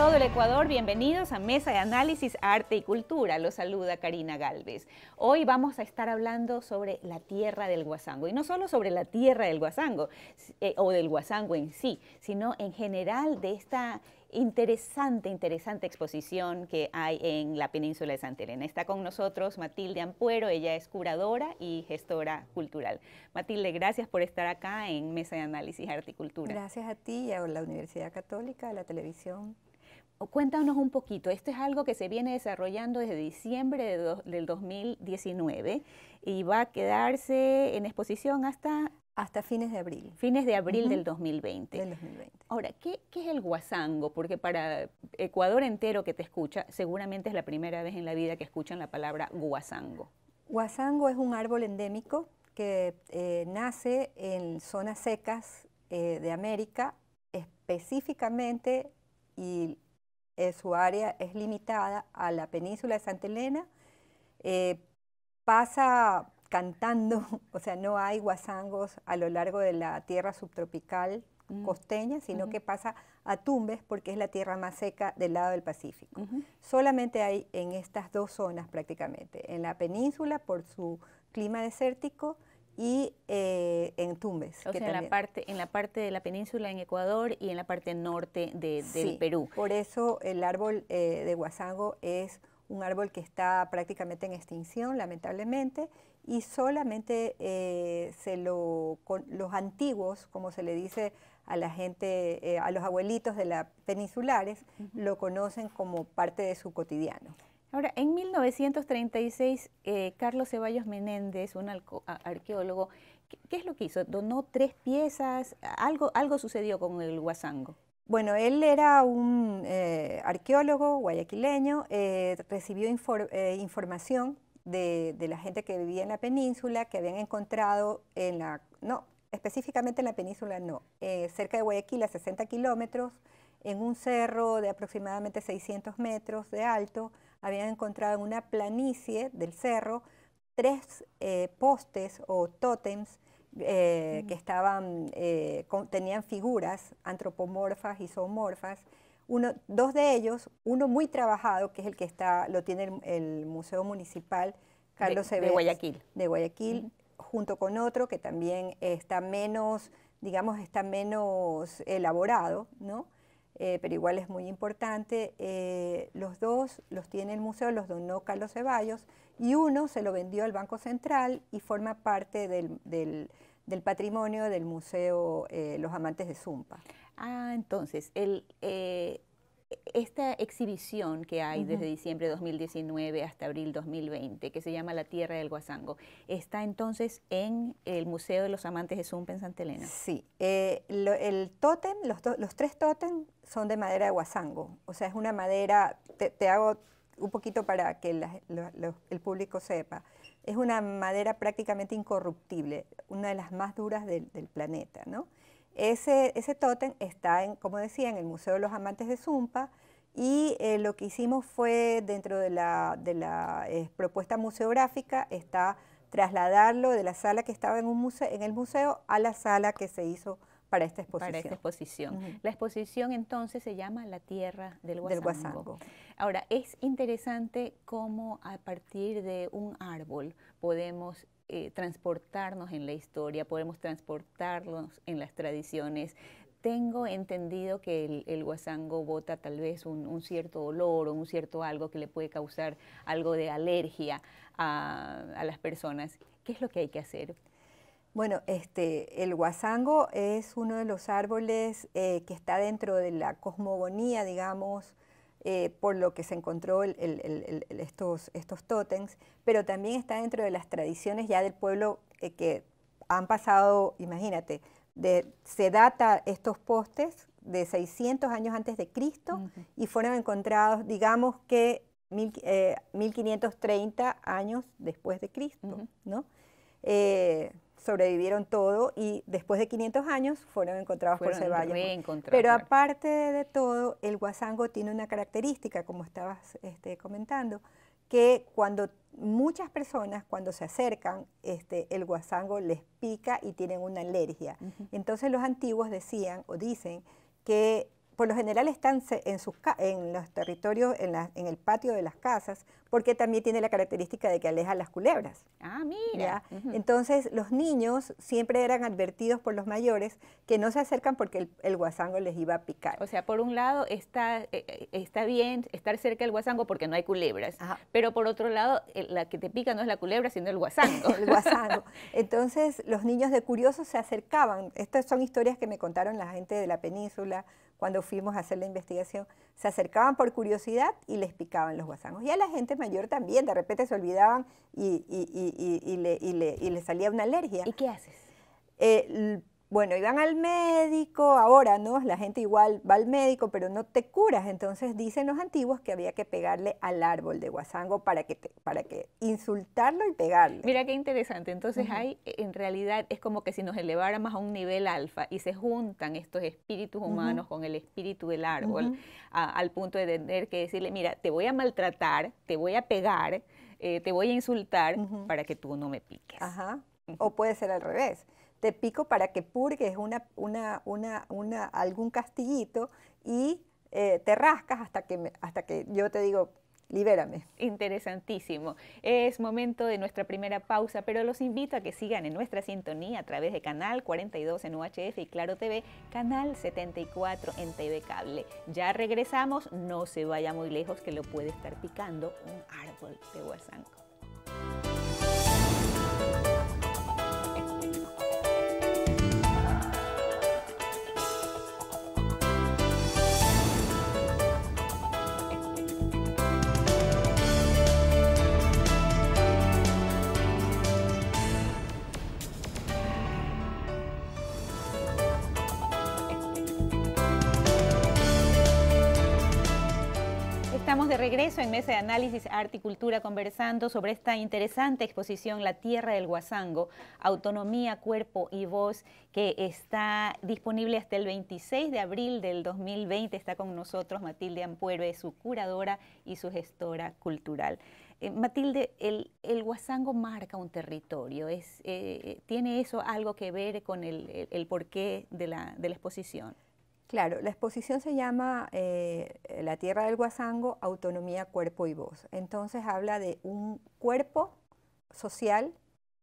todo el Ecuador, bienvenidos a Mesa de Análisis Arte y Cultura. Los saluda Karina Galvez. Hoy vamos a estar hablando sobre la tierra del guasango y no solo sobre la tierra del guasango eh, o del guasango en sí, sino en general de esta interesante, interesante exposición que hay en la península de Santa Elena. Está con nosotros Matilde Ampuero, ella es curadora y gestora cultural. Matilde, gracias por estar acá en Mesa de Análisis Arte y Cultura. Gracias a ti y a la Universidad Católica, a la televisión Cuéntanos un poquito, esto es algo que se viene desarrollando desde diciembre del 2019 y va a quedarse en exposición hasta... Hasta fines de abril. Fines de abril del 2020. Ahora, ¿qué, ¿qué, es el guasango? Porque para Ecuador entero que te escucha, seguramente es la primera vez en la vida que escuchan la palabra guasango. Guasango es un árbol endémico que eh, nace en zonas secas eh, de América, específicamente y su área es limitada a la península de Santa Elena, eh, pasa cantando, o sea, no hay guasangos a lo largo de la tierra subtropical mm. costeña, sino que pasa a Tumbes porque es la tierra más seca del lado del Pacífico. Solamente hay en estas dos zonas prácticamente, en la península por su clima desértico, y eh, en Tumbes. en la, parte, en la parte de la península en Ecuador y en la parte norte de, del Perú. Por eso el árbol eh, de guasango es un árbol que está prácticamente en extinción, lamentablemente, y solamente eh, se lo, los antiguos, como se le dice a la gente, a los abuelitos de las peninsulares, lo conocen como parte de su cotidiano. Ahora, en 1936, eh, Carlos Ceballos Menéndez, un arqueólogo, ¿qué, es lo que hizo? ¿Donó tres piezas? ¿Algo, algo sucedió con el guasango? Bueno, él era un eh, arqueólogo guayaquileño, eh, recibió información de, de, la gente que vivía en la península, que habían encontrado en la, no, específicamente en la península no, cerca de Guayaquil, a 60 kilómetros, en un cerro de aproximadamente 600 metros de alto, habían encontrado en una planicie del cerro tres eh, postes o tótems eh, que estaban, eh, tenían figuras antropomorfas y zoomorfas. Uno, dos de ellos, uno muy trabajado, que es el que está, lo tiene el, Museo Municipal Carlos de, de Guayaquil. De Guayaquil, junto con otro que también está menos, digamos, está menos elaborado, ¿no? Eh, pero igual es muy importante. Eh, los dos los tiene el museo, los donó Carlos Ceballos y uno se lo vendió al Banco Central y forma parte del, del patrimonio del Museo eh, Los Amantes de Zumpa. Ah, entonces, el, esta exhibición que hay desde diciembre de 2019 hasta abril 2020, que se llama La Tierra del Guasango, está entonces en el Museo de los Amantes de Zumpa en Santa Elena. Sí, eh, el tótem, los, tres tótem son de madera de guasango, o sea, es una madera, te, hago un poquito para que el público sepa, es una madera prácticamente incorruptible, una de las más duras del, del planeta, ¿no? Ese, ese tótem está, en, como decía, en el Museo de los Amantes de Zumpa y eh, lo que hicimos fue, dentro de la, eh, propuesta museográfica, está trasladarlo de la sala que estaba en, en el museo a la sala que se hizo para esta exposición. La exposición entonces se llama La Tierra del Guasango. Ahora, es interesante cómo a partir de un árbol podemos eh, transportarnos en la historia, podemos transportarnos en las tradiciones. Tengo entendido que el, el guasango bota tal vez un, cierto olor o un cierto algo que le puede causar algo de alergia a, a las personas. ¿Qué es lo que hay que hacer? Bueno, este, el guasango es uno de los árboles eh, que está dentro de la cosmogonía, digamos, eh, por lo que se encontró estos, estos tótems, pero también está dentro de las tradiciones ya del pueblo eh, que han pasado, imagínate, se data estos postes de 600 años antes de Cristo y fueron encontrados, digamos que 1530 años después de Cristo, sobrevivieron todo y después de 500 años fueron encontrados por Ceballos. Pero aparte de todo, el guasango tiene una característica, como estabas este, comentando, que cuando muchas personas cuando se acercan, este, el guasango les pica y tienen una alergia. Entonces los antiguos decían o dicen que por lo general están en, sus, en los territorios, en, en, el patio de las casas, porque también tiene la característica de que aleja las culebras. Ah, mira. Entonces, los niños siempre eran advertidos por los mayores que no se acercan porque el, guasango les iba a picar. O sea, por un lado está, eh, eh, está bien estar cerca del guasango porque no hay culebras, pero por otro lado, eh, la que te pica no es la culebra, sino el guasango. el guasango. Entonces, los niños de curiosos se acercaban. Estas son historias que me contaron la gente de la península, cuando fuimos a hacer la investigación, se acercaban por curiosidad y les picaban los guasanos. Y a la gente mayor también, de repente se olvidaban y, le, salía una alergia. ¿Y qué haces? Eh, bueno, iban al médico, ahora no, la gente igual va al médico, pero no te curas. Entonces dicen los antiguos que había que pegarle al árbol de guasango para que, para que insultarlo y pegarle. Mira qué interesante. Entonces hay, en realidad, es como que si nos eleváramos a un nivel alfa y se juntan estos espíritus humanos con el espíritu del árbol, al punto de tener que decirle, mira, te voy a maltratar, te voy a pegar, eh, te voy a insultar para que tú no me piques. Ajá. O puede ser al revés te pico para que purgues una, una, algún castillito y eh, te rascas hasta que, hasta que yo te digo, libérame. Interesantísimo. Es momento de nuestra primera pausa, pero los invito a que sigan en nuestra sintonía a través de Canal 42 en UHF y Claro TV, Canal 74 en TV Cable. Ya regresamos, no se vaya muy lejos que lo puede estar picando un árbol de huesanco. regreso en Mesa de Análisis Arte y Cultura conversando sobre esta interesante exposición La Tierra del Guasango, Autonomía, Cuerpo y Voz, que está disponible hasta el 26 de abril del 2020. Está con nosotros Matilde es su curadora y su gestora cultural. Eh, Matilde, el, el, Guasango marca un territorio, eh, ¿tiene eso algo que ver con el, el, el porqué de la, de la exposición? Claro, la exposición se llama eh, La Tierra del Guasango, Autonomía, Cuerpo y Voz. Entonces habla de un cuerpo social,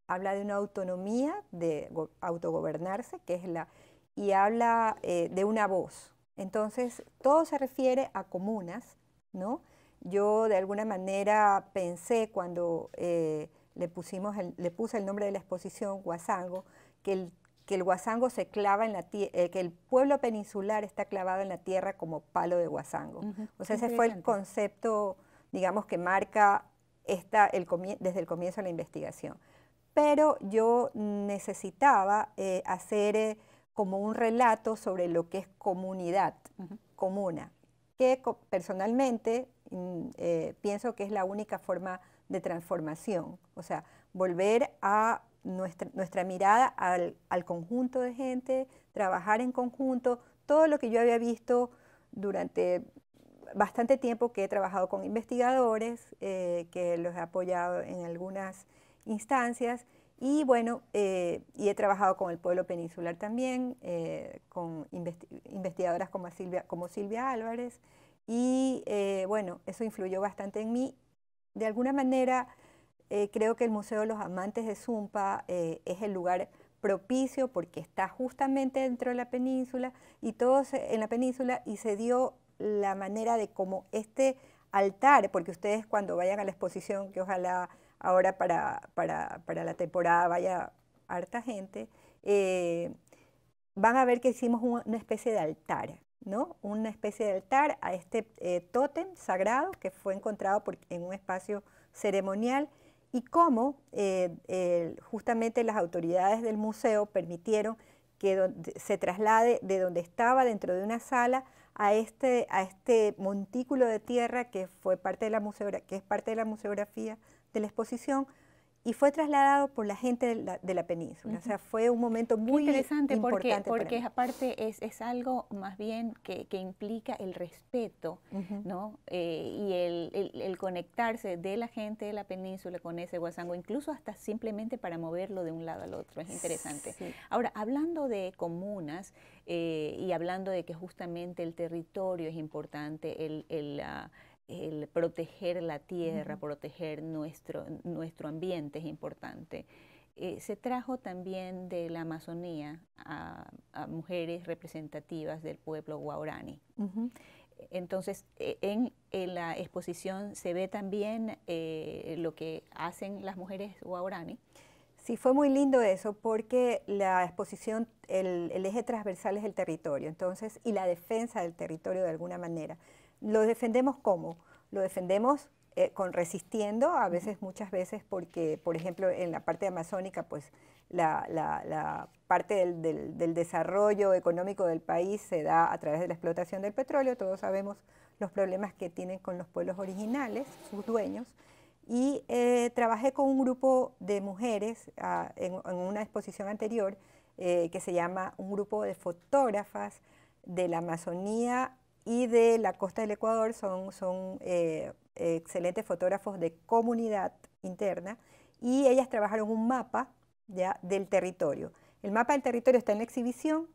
habla de una autonomía, de autogobernarse, que es la, y habla eh, de una voz. Entonces todo se refiere a comunas, ¿no? Yo de alguna manera pensé cuando eh, le, pusimos le puse el nombre de la exposición Guasango, que el que el se clava en la eh, que el pueblo peninsular está clavado en la tierra como palo de guasango. O sea, ese fue el concepto, digamos, que marca esta, el desde el comienzo de la investigación. Pero yo necesitaba eh, hacer eh, como un relato sobre lo que es comunidad, comuna, que personalmente mm, pienso que es la única forma de transformación. O sea, volver a nuestra, mirada al, conjunto de gente, trabajar en conjunto, todo lo que yo había visto durante bastante tiempo que he trabajado con investigadores, eh, que los he apoyado en algunas instancias, y bueno, eh, y he trabajado con el pueblo peninsular también, eh, con investigadoras como Silvia, como Silvia Álvarez, y bueno, eso influyó bastante en mí. De alguna manera, eh, creo que el Museo de los Amantes de Zumpa eh, es el lugar propicio porque está justamente dentro de la península y todos en la península y se dio la manera de cómo este altar, porque ustedes cuando vayan a la exposición, que ojalá ahora para, la temporada vaya harta gente, eh, van a ver que hicimos una especie de altar, ¿no? Una especie de altar a este eh, tótem sagrado que fue encontrado en un espacio ceremonial y cómo eh, justamente las autoridades del museo permitieron que se traslade de donde estaba dentro de una sala a este, este montículo de tierra que, fue parte de la que es parte de la museografía de la exposición y fue trasladado por la gente de la, península. O sea, fue un momento muy interesante importante porque, aparte es, algo más bien que, implica el respeto ¿no? Eh, y el, el, conectarse de la gente de la península con ese guasango, incluso hasta simplemente para moverlo de un lado al otro. Es interesante. Ahora, hablando de comunas eh, y hablando de que justamente el territorio es importante, el, el ah, el proteger la tierra, proteger nuestro, nuestro ambiente es importante. Eh, se trajo también de la Amazonía a, mujeres representativas del pueblo guaraní. Entonces, e, en, la exposición se ve también eh, lo que hacen las mujeres guaraní. Sí, fue muy lindo eso porque la exposición, el, eje transversal es el territorio, entonces, y la defensa del territorio de alguna manera. ¿Lo defendemos cómo? Lo defendemos eh, con resistiendo, a veces, muchas veces, porque, por ejemplo, en la parte amazónica, pues la, parte del, desarrollo económico del país se da a través de la explotación del petróleo, todos sabemos los problemas que tienen con los pueblos originales, sus dueños, y eh, trabajé con un grupo de mujeres ah, en, una exposición anterior eh, que se llama un grupo de fotógrafas de la Amazonía y de la costa del Ecuador son, son eh, excelentes fotógrafos de comunidad interna y ellas trabajaron un mapa ya del territorio. El mapa del territorio está en la exhibición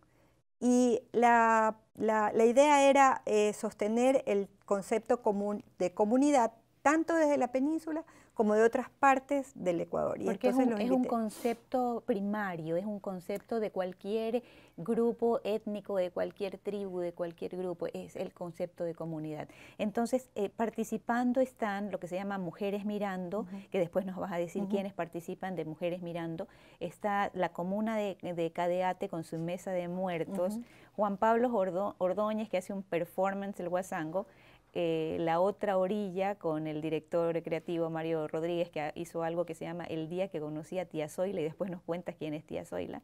y la, la, la idea era eh, sostener el concepto común de comunidad tanto desde la península como de otras partes del Ecuador. Y Porque es un, es un, concepto primario, es un concepto de cualquier grupo étnico, de cualquier tribu, de cualquier grupo, es el concepto de comunidad. Entonces, eh, participando están lo que se llama Mujeres Mirando, que después nos vas a decir quiénes participan de Mujeres Mirando, está la comuna de, Cadeate con su mesa de muertos, Juan Pablo Ordóñez, que hace un performance, el guasango, eh, la otra orilla con el director creativo Mario Rodríguez, que hizo algo que se llama El día que conocí a Tía Zoila, y después nos cuentas quién es Tía Zoila.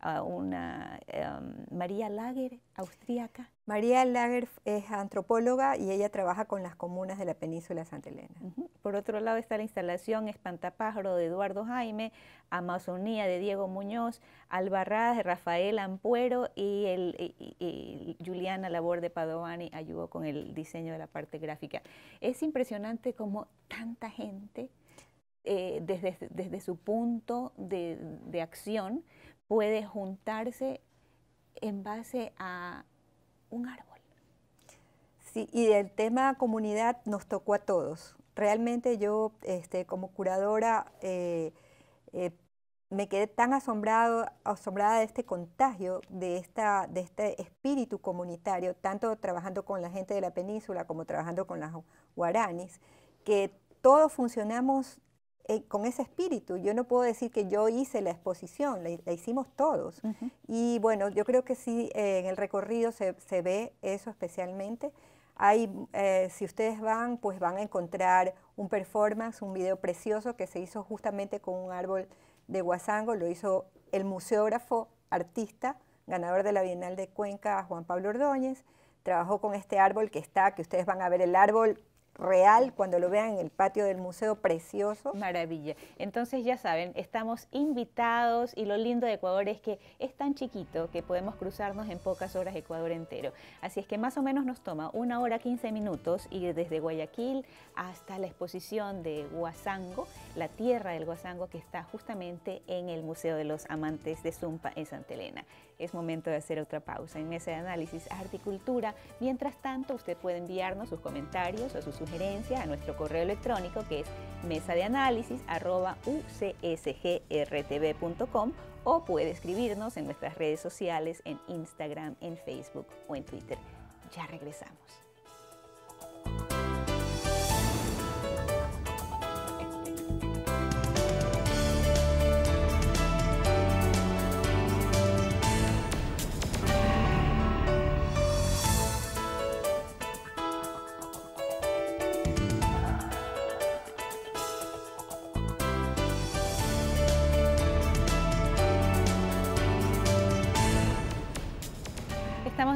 A una em, María Lager, austríaca. María Lager es antropóloga y ella trabaja con las comunas de la península Santa Elena. Por otro lado está la instalación Espantapájaro de Eduardo Jaime, Amazonía de Diego Muñoz, Albarrás de Rafael Ampuero y, el, Juliana Labor de Padovani ayudó con el diseño de la parte gráfica. Es impresionante cómo tanta gente eh, desde, su punto de, de acción puede juntarse en base a un árbol. Sí, y el tema comunidad nos tocó a todos. Realmente yo, este, como curadora, eh, eh, me quedé tan asombrada de este contagio, de, este espíritu comunitario, tanto trabajando con la gente de la península como trabajando con las guaranis, que todos funcionamos eh, con ese espíritu. Yo no puedo decir que yo hice la exposición, la, hicimos todos. Y bueno, yo creo que sí, en el recorrido se ve eso especialmente. Ahí, eh, si ustedes van, pues van a encontrar un performance, un video precioso que se hizo justamente con un árbol de guasango, lo hizo el museógrafo, artista, ganador de la Bienal de Cuenca, Juan Pablo Ordóñez, trabajó con este árbol que está, que ustedes van a ver el árbol real cuando lo vean en el patio del museo precioso. Maravilla. Entonces ya saben, estamos invitados y lo lindo de Ecuador es que es tan chiquito que podemos cruzarnos en pocas horas Ecuador entero. Así es que más o menos nos toma una hora 15 minutos ir desde Guayaquil hasta la exposición de Huazango, la tierra del Huazango que está justamente en el Museo de los Amantes de Zumpa en Santa Elena es momento de hacer otra pausa en Mesa de Análisis Articultura. Mientras tanto, usted puede enviarnos sus comentarios o su sugerencias a nuestro correo electrónico que es mesa de análisis o puede escribirnos en nuestras redes sociales en Instagram, en Facebook o en Twitter. Ya regresamos.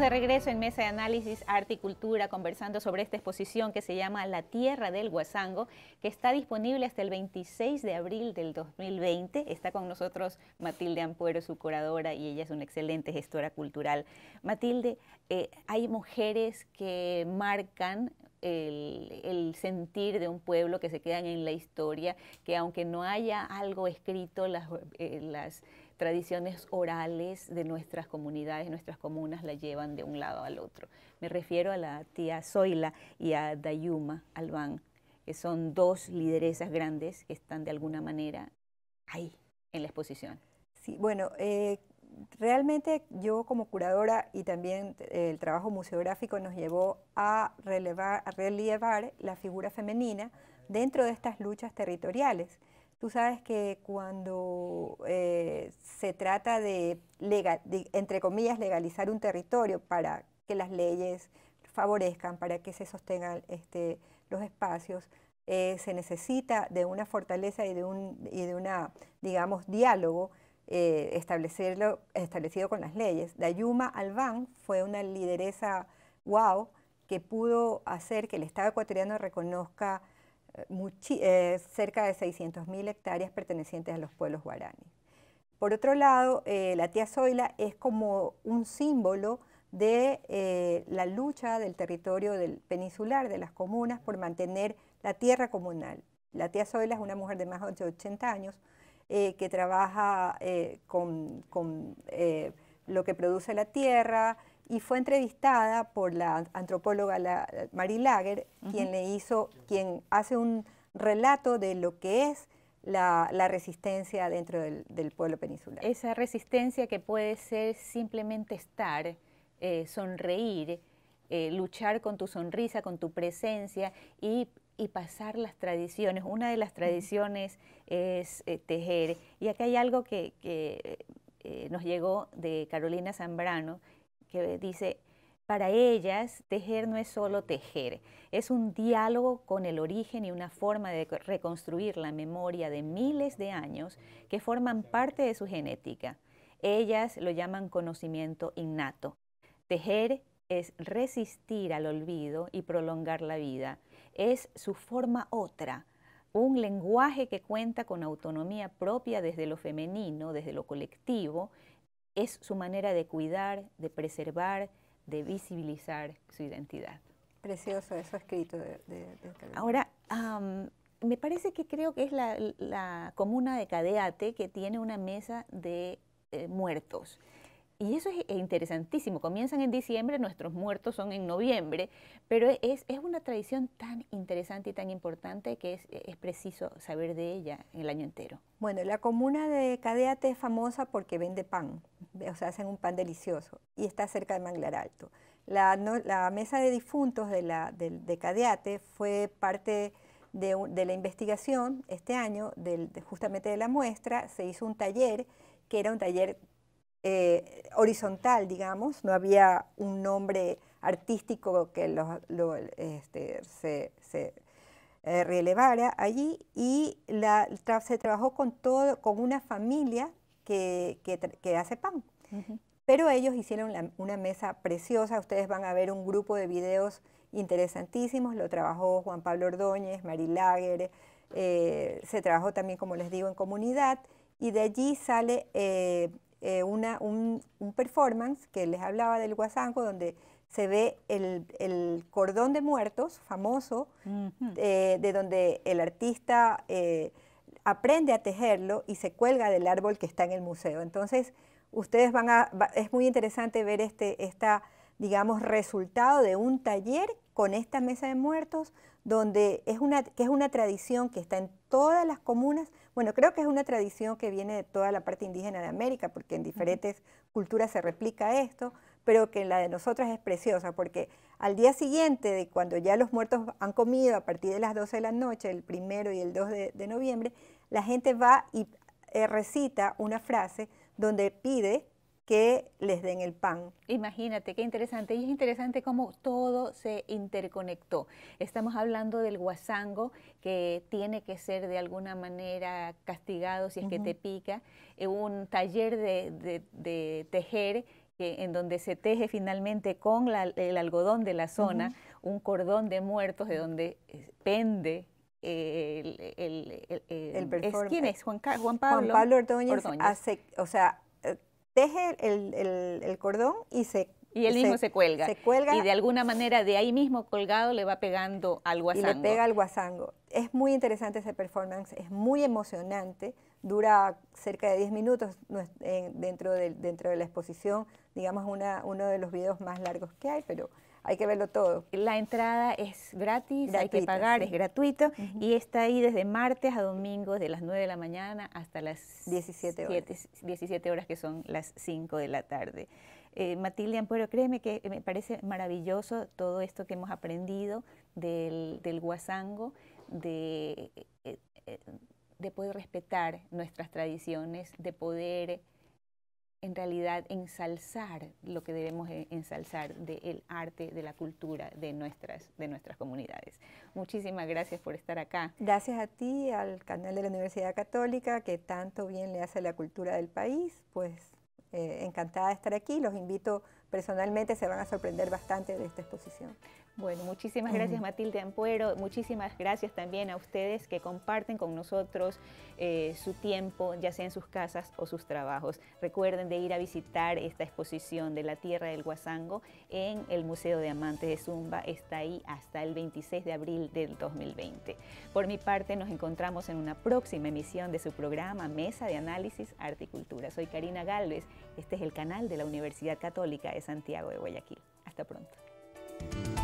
de regreso en Mesa de Análisis Arte y Cultura conversando sobre esta exposición que se llama La Tierra del Guasango, que está disponible hasta el 26 de abril del 2020. Está con nosotros Matilde Ampuero, su curadora, y ella es una excelente gestora cultural. Matilde, eh, hay mujeres que marcan el, sentir de un pueblo, que se quedan en la historia, que aunque no haya algo escrito, las eh, tradiciones orales de nuestras comunidades, nuestras comunas, la llevan de un lado al otro. Me refiero a la tía Zoila y a Dayuma Albán, que son dos lideresas grandes que están de alguna manera ahí en la exposición. Sí, bueno, eh, realmente yo como curadora y también eh, el trabajo museográfico nos llevó a, relevar, a relevar la figura femenina dentro de estas luchas territoriales Tú sabes que cuando eh, se trata de, entre comillas, legalizar un territorio para que las leyes favorezcan, para que se sostengan este, los espacios, eh, se necesita de una fortaleza y de un, y de una, digamos, diálogo eh, establecerlo, establecido con las leyes. Dayuma Albán fue una lideresa wow que pudo hacer que el Estado ecuatoriano reconozca eh, cerca de 600.000 hectáreas pertenecientes a los pueblos guaraní. Por otro lado, eh, la tía Zoila es como un símbolo de eh, la lucha del territorio del peninsular, de las comunas, por mantener la tierra comunal. La tía Zoila es una mujer de más de 80 años que trabaja con lo que produce la tierra, y fue entrevistada por la antropóloga la, Lager, quien le hizo, quien hace un relato de lo que es la, resistencia dentro del, pueblo peninsular. Esa resistencia que puede ser simplemente estar, eh, sonreír, eh, luchar con tu sonrisa, con tu presencia y pasar las tradiciones. Una de las tradiciones es eh, tejer. Y acá hay algo que, nos llegó de Carolina Zambrano, que dice, para ellas, tejer no es solo tejer, es un diálogo con el origen y una forma de reconstruir la memoria de miles de años que forman parte de su genética. Ellas lo llaman conocimiento innato. Tejer es resistir al olvido y prolongar la vida. Es su forma otra, un lenguaje que cuenta con autonomía propia desde lo femenino, desde lo colectivo, es su manera de cuidar, de preservar, de visibilizar su identidad. Precioso eso escrito. De, este Ahora, me parece que creo que es la, la comuna de Cadeate que tiene una mesa de eh, muertos. Y eso es interesantísimo. Comienzan en diciembre, nuestros muertos son en noviembre, pero es, es una tradición tan interesante y tan importante que es, preciso saber de ella el año entero. Bueno, la comuna de Cadeate es famosa porque vende pan, o sea, hacen un pan delicioso y está cerca de Manglar Alto. La, mesa de difuntos de, la, de, Cadeate fue parte... De, la investigación este año, del, justamente de la muestra, se hizo un taller que era un taller eh, horizontal, digamos, no había un nombre artístico que este, se, eh, relevara allí y se trabajó con, todo, con una familia que, hace pan. Pero ellos hicieron una mesa preciosa, ustedes van a ver un grupo de videos interesantísimos, lo trabajó Juan Pablo Ordóñez, Mari Lager, eh, se trabajó también, como les digo, en comunidad y de allí sale eh, un, performance que les hablaba del guasango, donde se ve el, cordón de muertos famoso, eh, de donde el artista eh, aprende a tejerlo y se cuelga del árbol que está en el museo. Entonces, ustedes van a, es muy interesante ver este, esta, digamos, resultado de un taller con esta mesa de muertos, donde que es una tradición que está en todas las comunas, bueno, creo que es una tradición que viene de toda la parte indígena de América, porque en diferentes culturas se replica esto, pero que en la de nosotras es preciosa, porque al día siguiente, de cuando ya los muertos han comido, a partir de las 12 de la noche, el primero y el 2 de, noviembre, la gente va y eh, recita una frase donde pide que les den el pan. Imagínate, qué interesante. Y es interesante cómo todo se interconectó. Estamos hablando del guasango, que tiene que ser de alguna manera castigado si es que te pica. Eh, un taller de, tejer en donde se teje finalmente con el algodón de la zona un cordón de muertos de donde eh, pende el, el, eh, ¿Quién es? Juan, Pablo. Juan Pablo o sea, teje el, cordón y se y él mismo se, cuelga. se, cuelga. Y de alguna manera de ahí mismo colgado le va pegando al guasango. Y le pega al guasango. Es muy interesante ese performance, es muy emocionante. Dura cerca de 10 minutos eh, dentro de, dentro de la exposición. Digamos, una, uno de los videos más largos que hay, pero hay que verlo todo. La entrada es gratis, hay que pagar, es gratuito y está ahí desde martes a domingo de las 9 de la mañana hasta las 17 horas, horas que son las 5 de la tarde. Eh, Matilde Ampuero, créeme que me parece maravilloso todo esto que hemos aprendido del, del guasango, de, eh, eh, de poder respetar nuestras tradiciones, de poder en realidad ensalzar lo que debemos e-, ensalzar del arte, de la cultura de nuestras, de nuestras comunidades. Muchísimas gracias por estar acá. Gracias a ti, al canal de la Universidad Católica, que tanto bien le hace a la cultura del país. Pues eh, encantada de estar aquí. Los invito personalmente, se van a sorprender bastante de esta exposición. Bueno, muchísimas gracias Matilde Ampuero, muchísimas gracias también a ustedes que comparten con nosotros eh, su tiempo, ya sea en sus casas o sus trabajos. Recuerden de ir a visitar esta exposición de la Tierra del Guasango en el Museo de Amantes de Zumba, está ahí hasta el 26 de abril del 2020. Por mi parte, nos encontramos en una próxima emisión de su programa Mesa de Análisis Arte Soy Karina Galvez, este es el canal de la Universidad Católica de Santiago de Guayaquil. Hasta pronto.